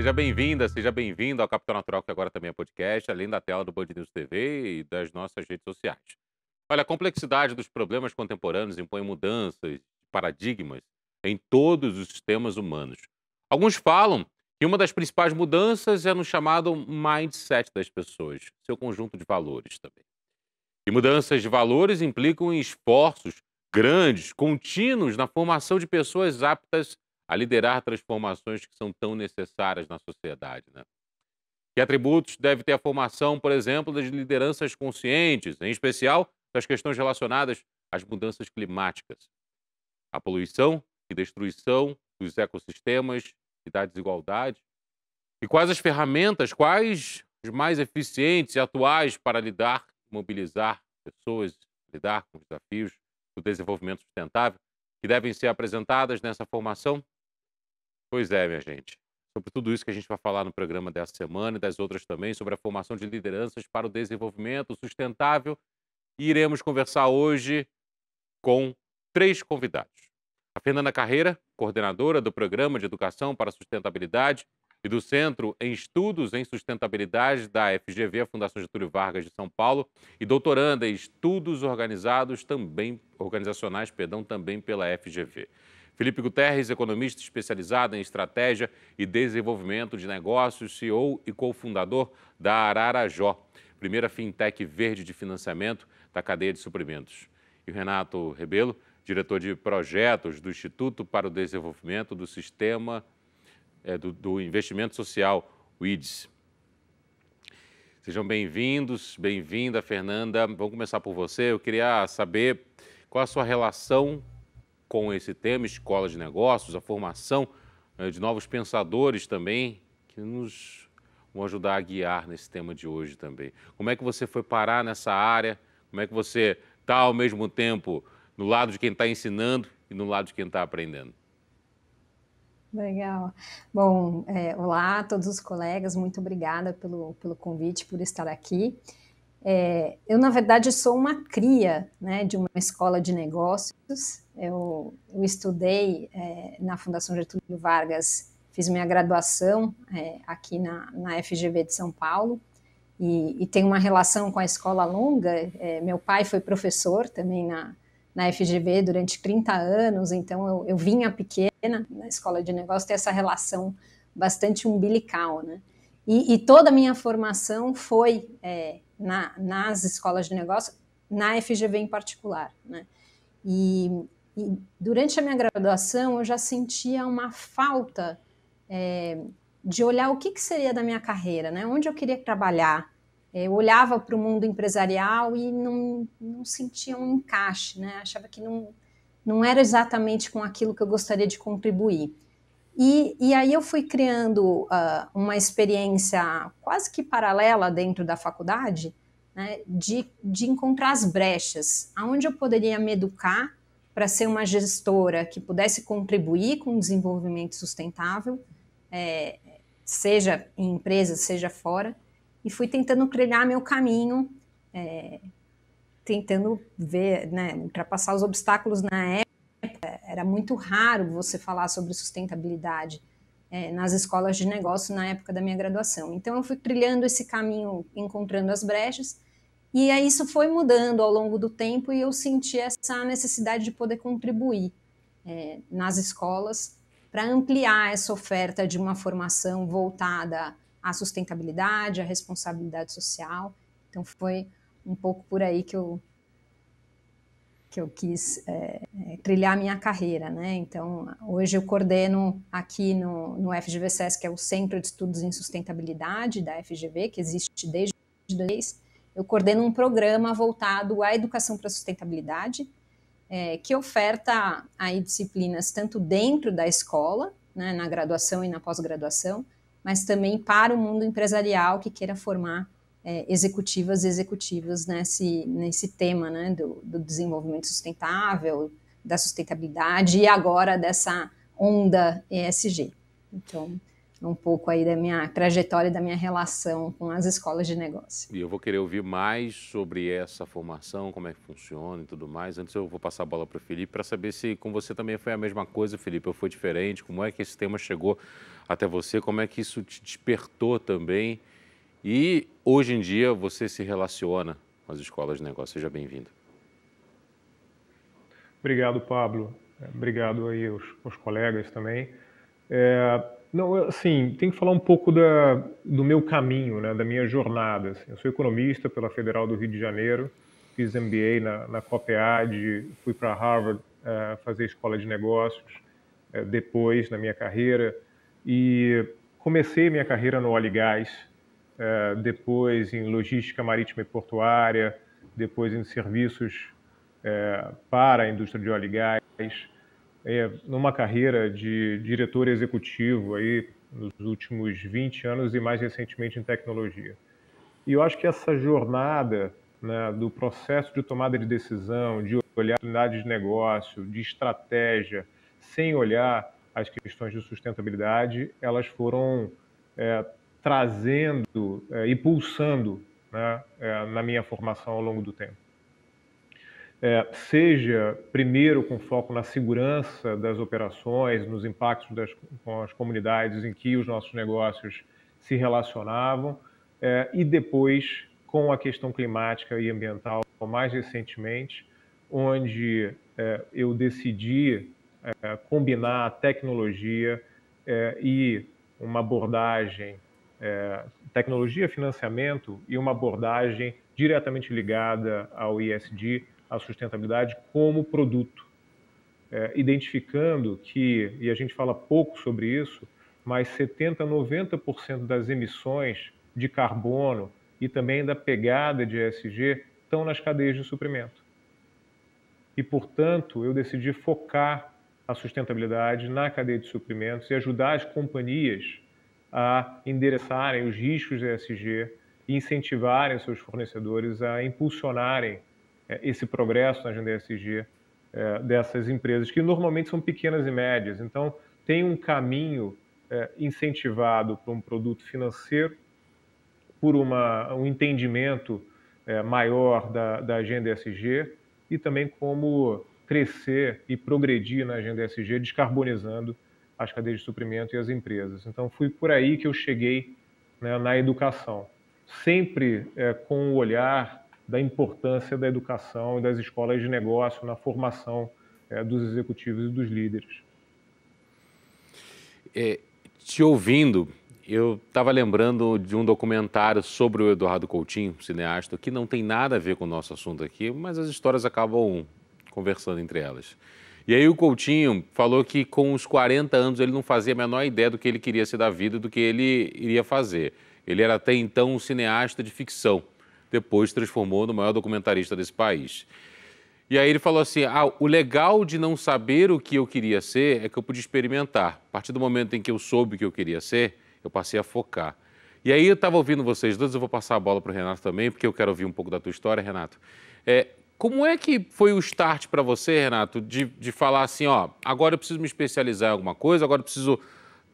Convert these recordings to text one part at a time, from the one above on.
Seja bem-vinda, seja bem-vindo ao Capital Natural, que agora também é podcast, além da tela do Band News TV e das nossas redes sociais. Olha, a complexidade dos problemas contemporâneos impõe mudanças, paradigmas em todos os sistemas humanos. Alguns falam que uma das principais mudanças é no chamado mindset das pessoas, seu conjunto de valores também. E mudanças de valores implicam esforços grandes, contínuos na formação de pessoas aptas a liderar transformações que são tão necessárias na sociedade. Né? Que atributos deve ter a formação, por exemplo, das lideranças conscientes, em especial das questões relacionadas às mudanças climáticas, à poluição e destruição dos ecossistemas e da desigualdade? E quais as ferramentas, quais os mais eficientes e atuais para lidar, mobilizar pessoas, lidar com os desafios do desenvolvimento sustentável que devem ser apresentadas nessa formação? Pois é, minha gente. Sobre tudo isso que a gente vai falar no programa dessa semana e das outras também, sobre a formação de lideranças para o desenvolvimento sustentável. E iremos conversar hoje com três convidados. A Fernanda Carreira, coordenadora do Programa de Educação para a Sustentabilidade e do Centro em Estudos em Sustentabilidade da FGV, a Fundação Getúlio Vargas de São Paulo, e doutoranda em Estudos Organizados também organizacionais, perdão, também pela FGV. Felipe Guterres, economista especializado em estratégia e desenvolvimento de negócios, CEO e cofundador da Ararajó, primeira fintech verde de financiamento da cadeia de suprimentos. E o Renato Rebelo, diretor de projetos do Instituto para o Desenvolvimento do Sistema é, do, do, Investimento Social, o IDES. Sejam bem-vindos, bem-vinda, Fernanda. Vamos começar por você. Eu queria saber qual a sua relação com esse tema, escola de negócios, a formação eh, de novos pensadores também, que nos vão ajudar a guiar nesse tema de hoje também. Como é que você foi parar nessa área? Como é que você está ao mesmo tempo no lado de quem está ensinando e no lado de quem está aprendendo? Legal. Bom, é, olá a todos os colegas, muito obrigada pelo, pelo convite, por estar aqui. É, eu, na verdade, sou uma cria né, de uma escola de negócios. Eu, eu estudei é, na Fundação Getúlio Vargas, fiz minha graduação é, aqui na, na FGV de São Paulo e, e tenho uma relação com a escola longa. É, meu pai foi professor também na, na FGV durante 30 anos, então eu, eu vinha pequena na escola de negócios, tem essa relação bastante umbilical, né? E, e toda a minha formação foi é, na, nas escolas de negócio, na FGV em particular. Né? E, e, durante a minha graduação eu já sentia uma falta é, de olhar o que, que, seria da minha carreira, né? onde eu queria trabalhar. É, eu olhava para o mundo empresarial e não, não sentia um encaixe, né? achava que não, não era exatamente com aquilo que eu gostaria de contribuir. E, e aí eu fui criando uh, uma experiência quase que paralela dentro da faculdade, né, de, de encontrar as brechas, aonde eu poderia me educar para ser uma gestora que pudesse contribuir com o desenvolvimento sustentável, é, seja em empresas, seja fora, e fui tentando trilhar meu caminho, é, tentando ver, né, ultrapassar os obstáculos na época era muito raro você falar sobre sustentabilidade é, nas escolas de negócio na época da minha graduação. Então eu fui trilhando esse caminho, encontrando as brechas, e aí isso foi mudando ao longo do tempo e eu senti essa necessidade de poder contribuir é, nas escolas para ampliar essa oferta de uma formação voltada à sustentabilidade, à responsabilidade social. Então foi um pouco por aí que eu, que eu quis é, é, trilhar a minha carreira, né? Então, hoje eu coordeno aqui no, no FGVCS, que é o Centro de Estudos em Sustentabilidade da FGV, que existe desde 2002. Eu coordeno um programa voltado à educação para a sustentabilidade, é, que oferta aí disciplinas tanto dentro da escola, né, na graduação e na pós-graduação, mas também para o mundo empresarial que queira formar é, executivas e executivos nesse, nesse tema né, do, do, desenvolvimento sustentável, da sustentabilidade e agora dessa onda ESG. Então, é um pouco aí da minha trajetória, da minha relação com as escolas de negócio. E eu vou querer ouvir mais sobre essa formação, como é que funciona e tudo mais. Antes eu vou passar a bola para o Felipe para saber se com você também foi a mesma coisa, Felipe, ou foi diferente, como é que esse tema chegou até você, como é que isso te despertou também e hoje em dia você se relaciona com as escolas de negócio. Seja bem-vindo. Obrigado, Pablo. É, obrigado aí aos, aos colegas também. É, não, assim, tem que falar um pouco da, do meu caminho, né, da minha jornada. Assim. Eu sou economista pela Federal do Rio de Janeiro, fiz MBA na, na COPEAD, fui para Harvard é, fazer escola de negócios é, depois na minha carreira e comecei minha carreira no óleo e gás, eh, depois em logística marítima e portuária, depois em serviços eh, para a indústria de óleo e gás. Eh, numa carreira de diretor executivo aí nos últimos 20 anos e mais recentemente em tecnologia. E eu acho que essa jornada né, do processo de tomada de decisão, de olhar unidades de negócio, de estratégia, sem olhar as questões de sustentabilidade, elas foram é, trazendo é, e pulsando né, é, na minha formação ao longo do tempo. É, seja primeiro com foco na segurança das operações, nos impactos das, com as comunidades em que os nossos negócios se relacionavam, é, e depois com a questão climática e ambiental, mais recentemente, onde é, eu decidi combinar a tecnologia e uma abordagem é, tecnologia, financiamento e uma abordagem diretamente ligada ao ISD, à sustentabilidade, como produto, é, identificando que, e a gente fala pouco sobre isso, mas 70, 90% das emissões de carbono e também da pegada de ESG estão nas cadeias de suprimento. E, portanto, eu decidi focar a sustentabilidade na cadeia de suprimentos e ajudar as companhias a endereçarem os riscos da ESG e incentivarem seus fornecedores a impulsionarem é, esse progresso na agenda ESG é, dessas empresas, que normalmente são pequenas e médias. Então, tem um caminho é, incentivado por um produto financeiro, por uma, um entendimento maior da, da agenda ESG e também como crescer e progredir na agenda ESG, descarbonizando as cadeias de suprimento e as empresas. Então, foi por aí que eu cheguei né, na educação, sempre é, com o olhar da importância da educação e das escolas de negócio na formação é, dos executivos e dos líderes. É, te ouvindo, eu estava lembrando de um documentário sobre o Eduardo Coutinho, cineasta, que não tem nada a ver com o nosso assunto aqui, mas as histórias acabam conversando entre elas. E aí o Coutinho falou que com os 40 anos ele não fazia a menor ideia do que ele queria ser da vida, do que ele iria fazer. Ele era até então um cineasta de ficção, depois se transformou no maior documentarista desse país. E aí ele falou assim: ah, o legal de não saber o que eu queria ser é que eu pude experimentar. A partir do momento em que eu soube o que eu queria ser, eu passei a focar. E aí eu estava ouvindo vocês dois, eu vou passar a bola para o Renato também, porque eu quero ouvir um pouco da tua história, Renato. É, como é que foi o start para você, Renato, de, de falar assim, ó, agora eu preciso me especializar em alguma coisa, agora eu preciso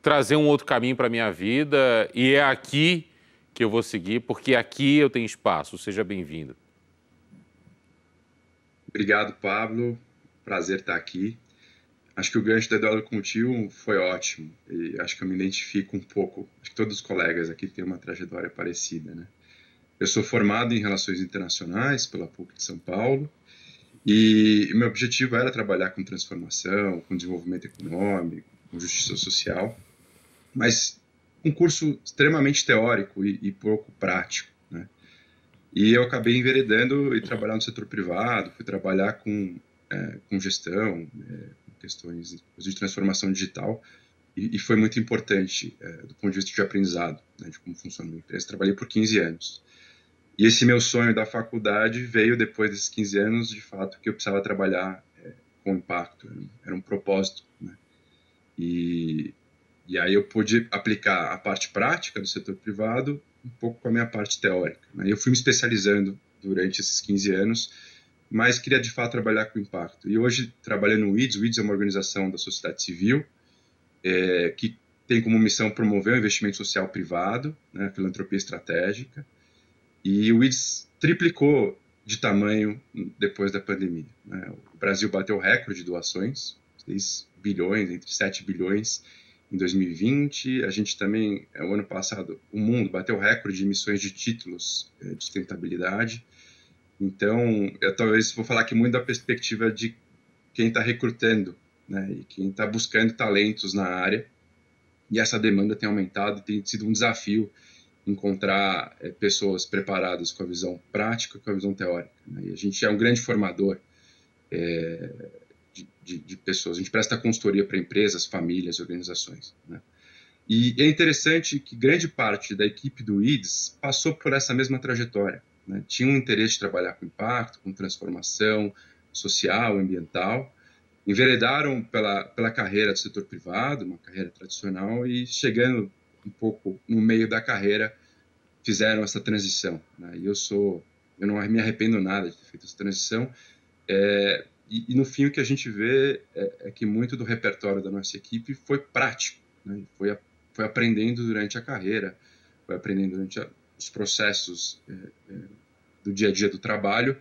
trazer um outro caminho para minha vida e é aqui que eu vou seguir, porque aqui eu tenho espaço. Seja bem-vindo. Obrigado, Pablo. Prazer estar aqui. Acho que o gancho da Eduardo contigo foi ótimo e acho que eu me identifico um pouco. Acho que todos os colegas aqui têm uma trajetória parecida, né? Eu sou formado em Relações Internacionais pela PUC de São Paulo e meu objetivo era trabalhar com transformação, com desenvolvimento econômico, com justiça social, mas um curso extremamente teórico e, e pouco prático. Né? E eu acabei enveredando e trabalhando no setor privado, fui trabalhar com, é, com gestão, é, com questões de transformação digital, e, e foi muito importante é, do ponto de vista de aprendizado, né, de como funciona uma empresa. Trabalhei por 15 anos. E esse meu sonho da faculdade veio depois desses 15 anos, de fato, que eu precisava trabalhar é, com impacto, era um propósito. Né? E, e aí eu pude aplicar a parte prática do setor privado um pouco com a minha parte teórica. Né? Eu fui me especializando durante esses 15 anos, mas queria de fato trabalhar com impacto. E hoje trabalhando no IDS, o IDS é uma organização da sociedade civil é, que tem como missão promover o investimento social privado, né, a filantropia estratégica, e o WIDS triplicou de tamanho depois da pandemia. Né? O Brasil bateu recorde de doações, 6 bilhões, entre 7 bilhões em 2020. A gente também, é, o ano passado, o mundo bateu recorde de emissões de títulos é, de sustentabilidade. Então, eu talvez vou falar aqui muito da perspectiva de quem está recrutando né, e quem está buscando talentos na área. E essa demanda tem aumentado, tem sido um desafio encontrar é, pessoas preparadas com a visão prática com a visão teórica. Né? E a gente é um grande formador é, de, de, de, pessoas. A gente presta consultoria para empresas, famílias, organizações. Né? E é interessante que grande parte da equipe do IDS passou por essa mesma trajetória. Né? Tinha um interesse de trabalhar com impacto, com transformação social, ambiental, enveredaram pela, pela carreira do setor privado, uma carreira tradicional, e chegando um pouco no meio da carreira fizeram essa transição. Né? E eu sou, eu não me arrependo nada de ter feito essa transição. É, e, e, no fim o que a gente vê é, é, que muito do repertório da nossa equipe foi prático, né? foi, foi aprendendo durante a carreira, foi aprendendo durante a, os processos é, é do dia a dia do trabalho.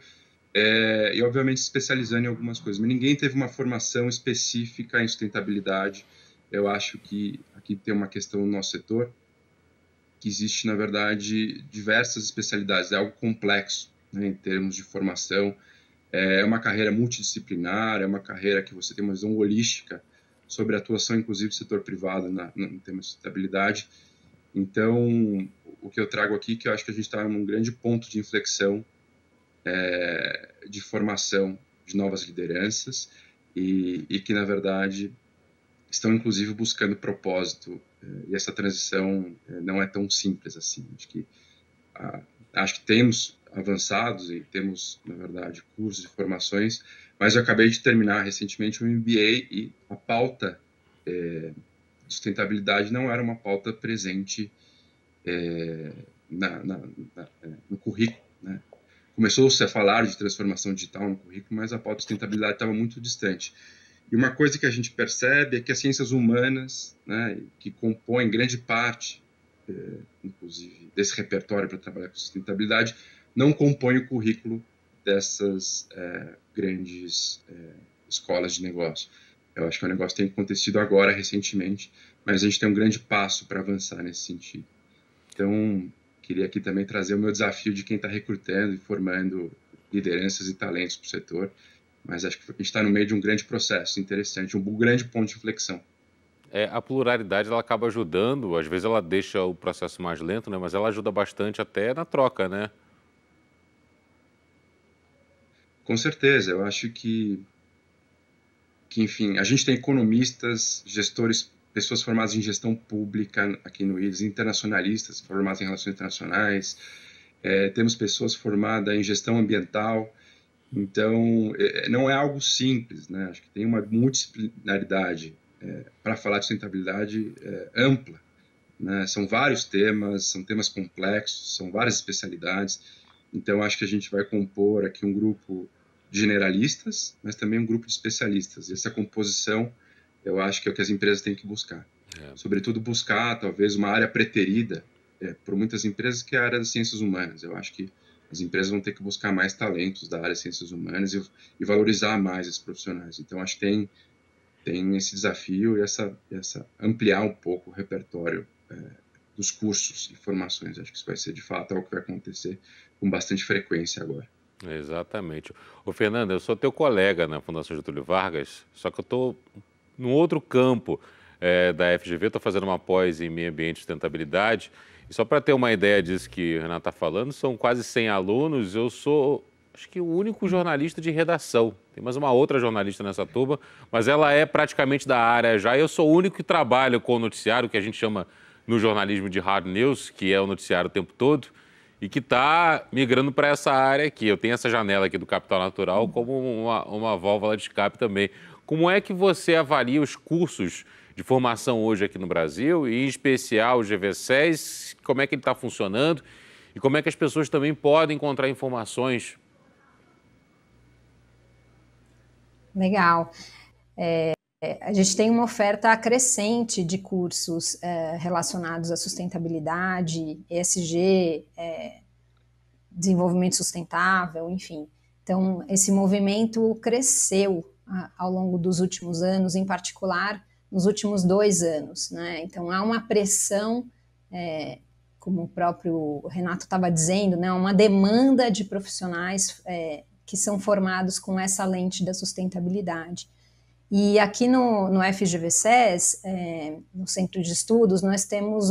É, e obviamente especializando em algumas coisas, mas ninguém teve uma formação específica em sustentabilidade eu acho que aqui tem uma questão no nosso setor que existe, na verdade, diversas especialidades, é algo complexo né, em termos de formação, é uma carreira multidisciplinar, é uma carreira que você tem uma visão holística sobre a atuação, inclusive, do setor privado na, na, em termos de sustentabilidade. Então, o que eu trago aqui que eu acho que a gente está num grande ponto de inflexão é, de formação de novas lideranças e, e que, na verdade, estão inclusive buscando propósito eh, e essa transição eh, não é tão simples assim. Acho que, ah, acho que temos avançados e temos, na verdade, cursos e formações, mas eu acabei de terminar recentemente um MBA e a pauta é, sustentabilidade não era uma pauta presente é, na, na, na, no currículo. Né? Começou-se a falar de transformação digital no currículo, mas a pauta de sustentabilidade estava muito distante. E uma coisa que a gente percebe é que as ciências humanas, né, que compõem grande parte, é, inclusive, desse repertório para trabalhar com sustentabilidade, não compõem o currículo dessas é, grandes é, escolas de negócio. Eu acho que o negócio tem acontecido agora, recentemente, mas a gente tem um grande passo para avançar nesse sentido. Então, queria aqui também trazer o meu desafio de quem está recrutando e formando lideranças e talentos para o setor, mas acho que a gente está no meio de um grande processo interessante, um grande ponto de inflexão. É, a pluralidade ela acaba ajudando, às vezes ela deixa o processo mais lento, né? mas ela ajuda bastante até na troca, né? Com certeza, eu acho que, que enfim, a gente tem economistas, gestores, pessoas formadas em gestão pública aqui no IDES, internacionalistas formados em relações internacionais, é, temos pessoas formadas em gestão ambiental, então, é, é, não é algo simples, né? Acho que tem uma multidisciplinaridade é, para falar de sustentabilidade é, ampla. Né? São vários temas, são temas complexos, são várias especialidades. Então, acho que a gente vai compor aqui um grupo de generalistas, mas também um grupo de especialistas. E essa composição, eu acho que é o que as empresas têm que buscar. É. Sobretudo, buscar, talvez, uma área preterida é, por muitas empresas, que é a área das ciências humanas. Eu acho que as empresas vão ter que buscar mais talentos da área de ciências humanas e, e valorizar mais esses profissionais. Então, acho que tem, tem esse desafio e essa, essa ampliar um pouco o repertório é, dos cursos e formações. Acho que isso vai ser, de fato, algo que vai acontecer com bastante frequência agora. Exatamente. O Fernando, eu sou teu colega na Fundação Getúlio Vargas, só que eu estou num outro campo é, da FGV, estou fazendo uma pós em meio ambiente e sustentabilidade, e só para ter uma ideia disso que o Renata está falando, são quase 100 alunos, eu sou acho que o único jornalista de redação. Tem mais uma outra jornalista nessa turma, mas ela é praticamente da área já. Eu sou o único que trabalha com o noticiário, que a gente chama no jornalismo de hard news, que é o noticiário o tempo todo, e que está migrando para essa área aqui. Eu tenho essa janela aqui do Capital Natural como uma, uma válvula de escape também. Como é que você avalia os cursos de formação hoje aqui no Brasil, e em especial o GV6, como é que ele está funcionando e como é que as pessoas também podem encontrar informações. Legal. É, a gente tem uma oferta crescente de cursos é, relacionados à sustentabilidade, ESG, é, desenvolvimento sustentável, enfim. Então, esse movimento cresceu ao longo dos últimos anos, em particular nos últimos dois anos. Né? Então, há uma pressão, é, como o próprio Renato estava dizendo, né, uma demanda de profissionais é, que são formados com essa lente da sustentabilidade. E aqui no, no FGVCES, é, no Centro de Estudos, nós temos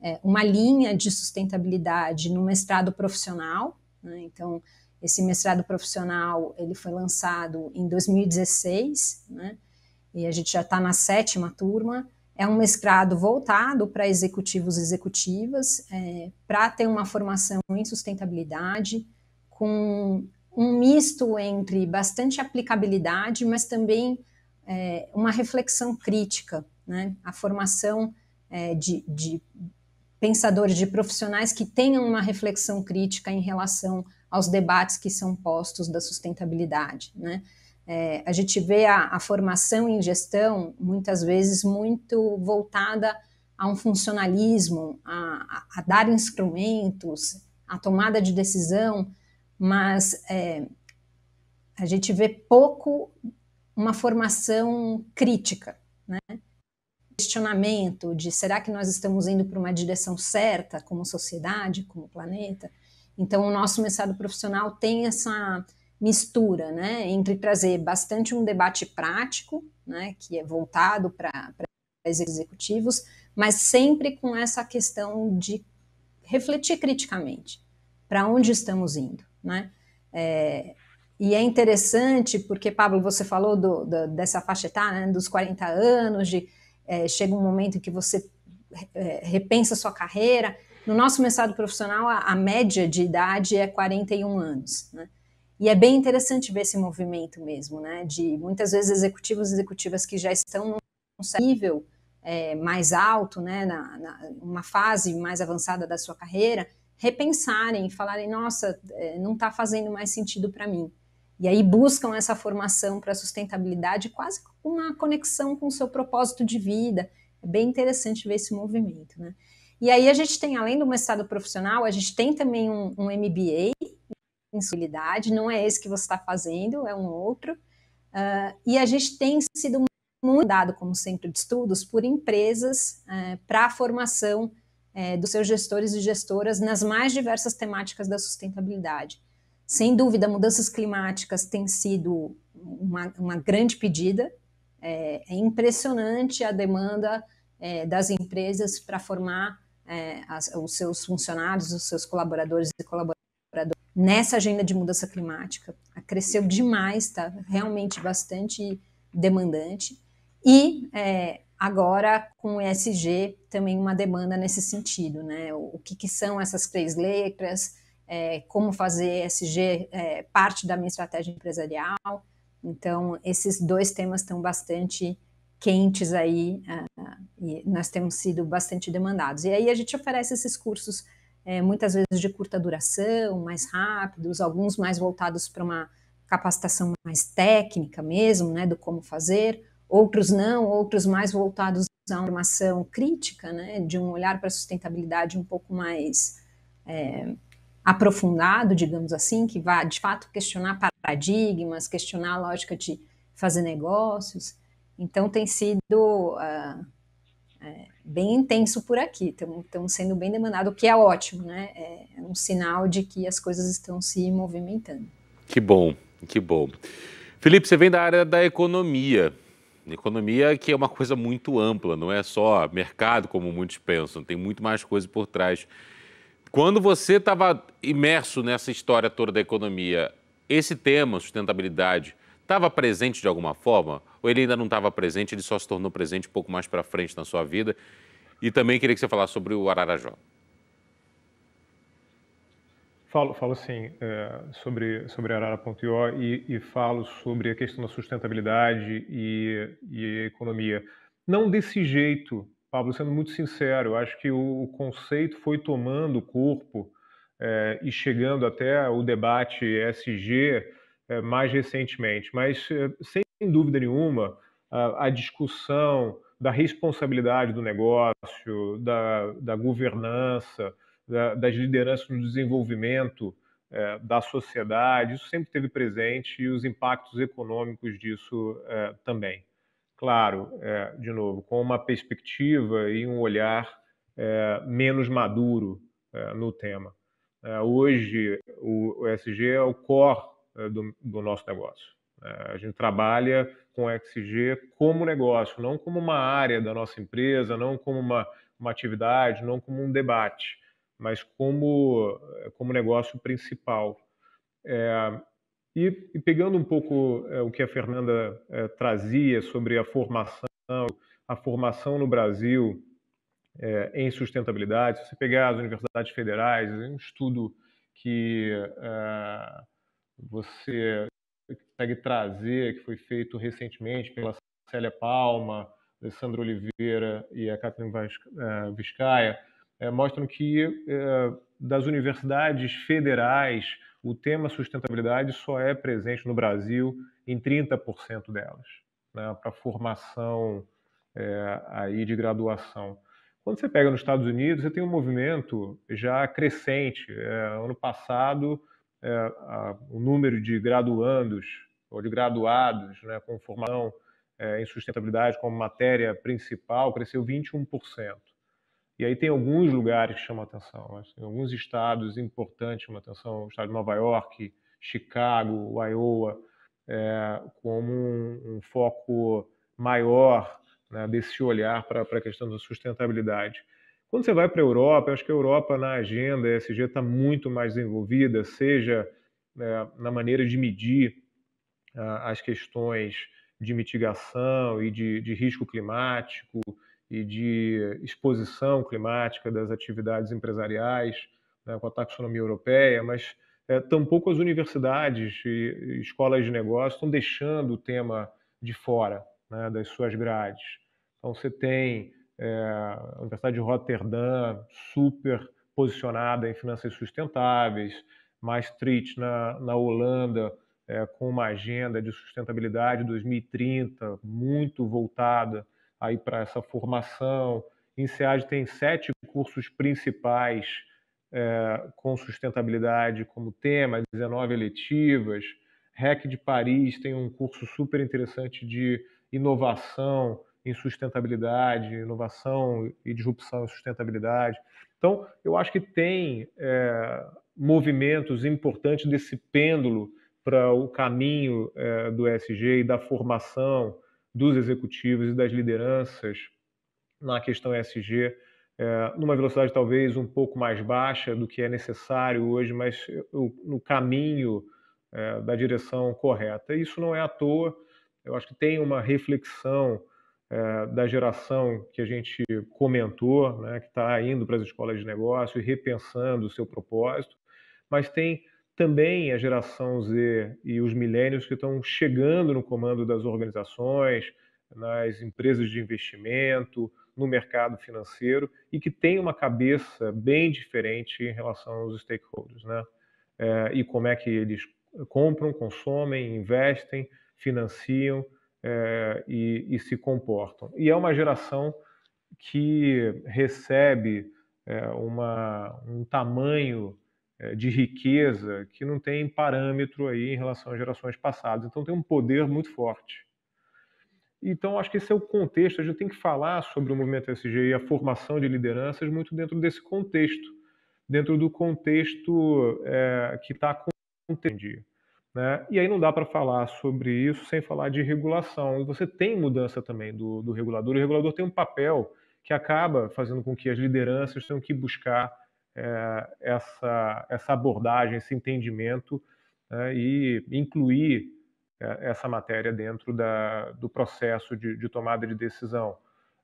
é, uma linha de sustentabilidade no mestrado profissional. Né? Então, esse mestrado profissional ele foi lançado em 2016, né? e a gente já está na sétima turma, é um mestrado voltado para executivos e executivas, é, para ter uma formação em sustentabilidade, com um misto entre bastante aplicabilidade, mas também é, uma reflexão crítica. Né? A formação é, de, de pensadores, de profissionais que tenham uma reflexão crítica em relação aos debates que são postos da sustentabilidade. Né? É, a gente vê a, a, formação em gestão muitas vezes muito voltada a um funcionalismo, a, a dar instrumentos, a tomada de decisão, mas é, a gente vê pouco uma formação crítica, né? questionamento de será que nós estamos indo para uma direção certa como sociedade, como planeta. Então, o nosso mestrado profissional tem essa mistura né, entre trazer bastante um debate prático, né, que é voltado para os executivos, mas sempre com essa questão de refletir criticamente para onde estamos indo. Né? É, e é interessante porque, Pablo, você falou do, do, dessa faixa etária, né, dos 40 anos, de é, chega um momento em que você é, repensa sua carreira. No nosso mercado profissional, a, a média de idade é 41 anos. Né? E é bem interessante ver esse movimento mesmo, né? De muitas vezes executivos e executivas que já estão num nível é, mais alto, né? Na, na, uma fase mais avançada da sua carreira, repensarem falarem: nossa, é, não está fazendo mais sentido para mim. E aí buscam essa formação para sustentabilidade, quase uma conexão com o seu propósito de vida. É bem interessante ver esse movimento, né? E aí a gente tem, além do mestrado profissional, a gente tem também um, um MBA, Insolidade não é esse que você está fazendo, é um outro. Uh, e a gente tem sido muito dado como centro de estudos por empresas uh, é, para a formação uh, dos seus gestores e gestoras nas mais diversas temáticas da sustentabilidade. Sem dúvida, mudanças climáticas têm sido uma, uma grande pedida. É, é, impressionante a demanda é, das empresas para formar as, os seus funcionários, os seus colaboradores e colaboradoras nessa agenda de mudança climática. Cresceu demais, está realmente bastante demandante. E é, agora com o ESG também uma demanda nesse sentido, né? O, que, que são essas três letras, é, como fazer ESG é, parte da minha estratégia empresarial. Então, esses dois temas estão bastante quentes aí uh, e nós temos sido bastante demandados. E aí a gente oferece esses cursos é, muitas vezes de curta duração, mais rápidos, alguns mais voltados para uma capacitação mais técnica mesmo, né, do como fazer, outros não, outros mais voltados a uma formação crítica, né, de um olhar para a sustentabilidade um pouco mais é, aprofundado, digamos assim, que vá de fato questionar paradigmas, questionar a lógica de fazer negócios. Então tem sido uh, é, bem intenso por aqui, estão sendo bem demandado, o que é ótimo, né? É, é um sinal de que as coisas estão se movimentando. Que bom, que bom. Felipe, você vem da área da economia. Economia que é uma coisa muito ampla, não é só mercado, como muitos pensam, tem muito mais coisa por trás. Quando você estava imerso nessa história toda da economia, esse tema, sustentabilidade, estava presente de alguma forma? ou ele ainda não estava presente, ele só se tornou presente um pouco mais para frente na sua vida? E também queria que você falasse sobre o Ararajó. Falo, falo sim é, sobre, sobre Arara.io e, e falo sobre a questão da sustentabilidade e, e economia. Não desse jeito, Pablo, sendo muito sincero, acho que o, o conceito foi tomando corpo é, e chegando até o debate SG é, mais recentemente, mas é, sem sem dúvida nenhuma, a, a discussão da responsabilidade do negócio, da, da governança, da, das lideranças no desenvolvimento é, da sociedade, isso sempre teve presente e os impactos econômicos disso é, também. Claro, é, de novo, com uma perspectiva e um olhar é, menos maduro é, no tema. É, hoje, o, o SG é o core do, do nosso negócio. A gente trabalha com XG como negócio, não como uma área da nossa empresa, não como uma, uma atividade, não como um debate, mas como, eh, como negócio principal. É, e, e, pegando um pouco é, o que a Fernanda é, trazia sobre a formação, a formação no Brasil em sustentabilidade, se você pegar as universidades federais, um estudo que você consegue trazer, que foi feito recentemente pela Célia Palma, Alessandro Oliveira e a Catherine eh, Vizcaia, eh, mostram que eh, das universidades federais o tema sustentabilidade só é presente no Brasil em 30% delas, né, para formação é, aí de graduação. Quando você pega nos Estados Unidos, você tem um movimento já crescente. É, ano passado, é, a, o número de graduandos ou de graduados né, com formação é, em sustentabilidade como matéria principal cresceu 21%. E aí tem alguns lugares que chamam atenção, né? tem alguns estados importantes chamam atenção, o estado de Nova York, Chicago, Iowa, é, como um, um, foco maior né, desse olhar para a questão da sustentabilidade. Quando você vai para a Europa, eu acho que a Europa na agenda ESG está muito mais envolvida, seja é, na maneira de medir ah, as questões de mitigação e de, de risco climático e de exposição climática das atividades empresariais né, com a taxonomia europeia, mas é, tampouco as universidades e escolas de negócio estão deixando o tema de fora né, das suas grades. Então você tem é, a Universidade de Rotterdam super posicionada em finanças sustentáveis, Maastricht na, na Holanda é, com uma agenda de sustentabilidade 2030 muito voltada aí para essa formação. INSEAD tem sete cursos principais é, com sustentabilidade como tema, 19 eletivas. REC de Paris tem um curso super interessante de inovação em sustentabilidade, inovação e disrupção em sustentabilidade. Então, eu acho que tem é, movimentos importantes desse pêndulo para o caminho é, do ESG e da formação dos executivos e das lideranças na questão ESG, é, eh, numa velocidade talvez um pouco mais baixa do que é necessário hoje, mas eh, no caminho é, da direção correta. Isso não é à toa, eu acho que tem uma reflexão da geração que a gente comentou, né, que está indo para as escolas de negócio e repensando o seu propósito, mas tem também a geração Z e os milênios que estão chegando no comando das organizações, nas empresas de investimento, no mercado financeiro e que tem uma cabeça bem diferente em relação aos stakeholders, né? É, e como é que eles compram, consomem, investem, financiam é, e, e, se comportam. E é uma geração que recebe é, uma, um tamanho eh, de riqueza que não tem parâmetro aí em relação às gerações passadas. Então tem um poder muito forte. Então acho que esse é o contexto. A gente tem que falar sobre o movimento SG e a formação de lideranças muito dentro desse contexto, dentro do contexto é, que está acontecendo. Né? E aí não dá para falar sobre isso sem falar de regulação. E você tem mudança também do, do regulador. O regulador tem um papel que acaba fazendo com que as lideranças tenham que buscar é, essa, essa abordagem, esse entendimento né, e incluir é, essa matéria dentro da, do processo de, de tomada de decisão,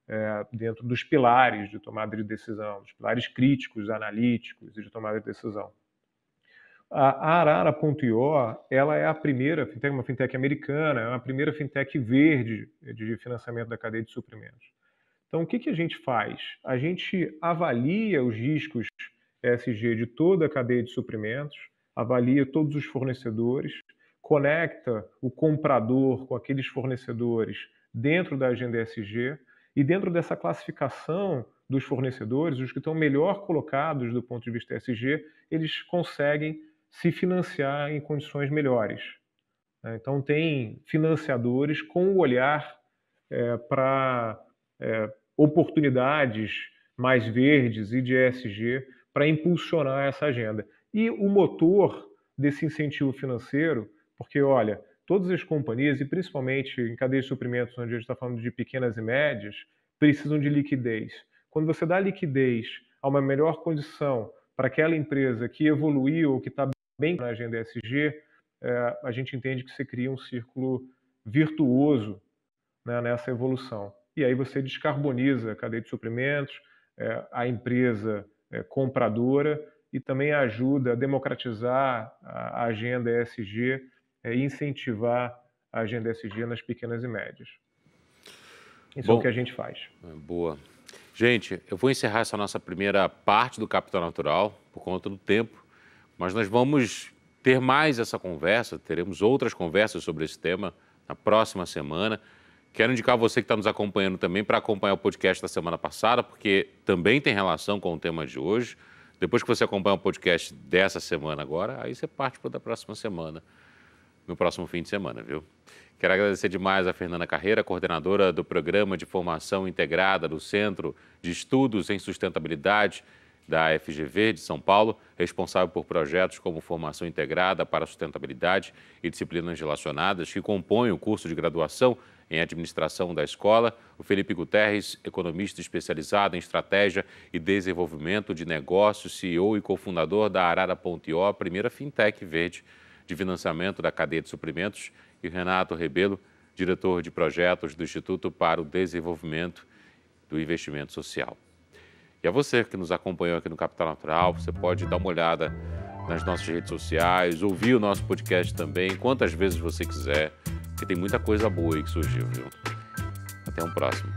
é, dentro dos pilares de tomada de decisão, dos pilares críticos, analíticos de tomada de decisão. A Arara.io, ela é a primeira fintech, uma fintech americana, é a primeira fintech verde de financiamento da cadeia de suprimentos. Então, o que, que a gente faz? A gente avalia os riscos ESG de toda a cadeia de suprimentos, avalia todos os fornecedores, conecta o comprador com aqueles fornecedores dentro da agenda ESG e dentro dessa classificação dos fornecedores, os que estão melhor colocados do ponto de vista ESG, eles conseguem se financiar em condições melhores. Né? Então, tem financiadores com o olhar é, para é, oportunidades mais verdes e de ESG para impulsionar essa agenda. E o motor desse incentivo financeiro, porque olha, todas as companhias, e principalmente em cadeia de suprimentos, onde a gente está falando de pequenas e médias, precisam de liquidez. Quando você dá liquidez a uma melhor condição para aquela empresa que evoluiu ou que está bem na agenda ESG, é, a gente entende que você cria um círculo virtuoso né, nessa evolução. E aí você descarboniza a cadeia de suprimentos, é, a empresa é, compradora e também ajuda a democratizar a agenda ESG é, e incentivar a agenda ESG nas pequenas e médias. Isso Bom, é o que a gente faz. É, boa. Gente, eu vou encerrar essa nossa primeira parte do Capital Natural por conta do tempo, mas nós vamos ter mais essa conversa, teremos outras conversas sobre esse tema na próxima semana. Quero indicar você que está nos acompanhando também para acompanhar o podcast da semana passada, porque também tem relação com o tema de hoje. Depois que você acompanha o podcast dessa semana agora, aí você parte para da próxima semana, no próximo fim de semana, viu? Quero agradecer demais a Fernanda Carreira, coordenadora do Programa de Formação Integrada do Centro de Estudos em Sustentabilidade da FGV de São Paulo, responsável por projetos como Formação Integrada para Sustentabilidade e Disciplinas Relacionadas, que compõem o curso de graduação em administração da escola, o Felipe Guterres, economista especializado em estratégia e desenvolvimento de negócios, CEO e cofundador da Arara Pontió, a primeira fintech verde de financiamento da cadeia de suprimentos, e Renato Rebelo, diretor de projetos do Instituto para o Desenvolvimento do Investimento Social. E a você que nos acompanhou aqui no Capital Natural, você pode dar uma olhada nas nossas redes sociais, ouvir o nosso podcast também, quantas vezes você quiser que tem muita coisa boa aí que surgiu, viu? Até um próximo.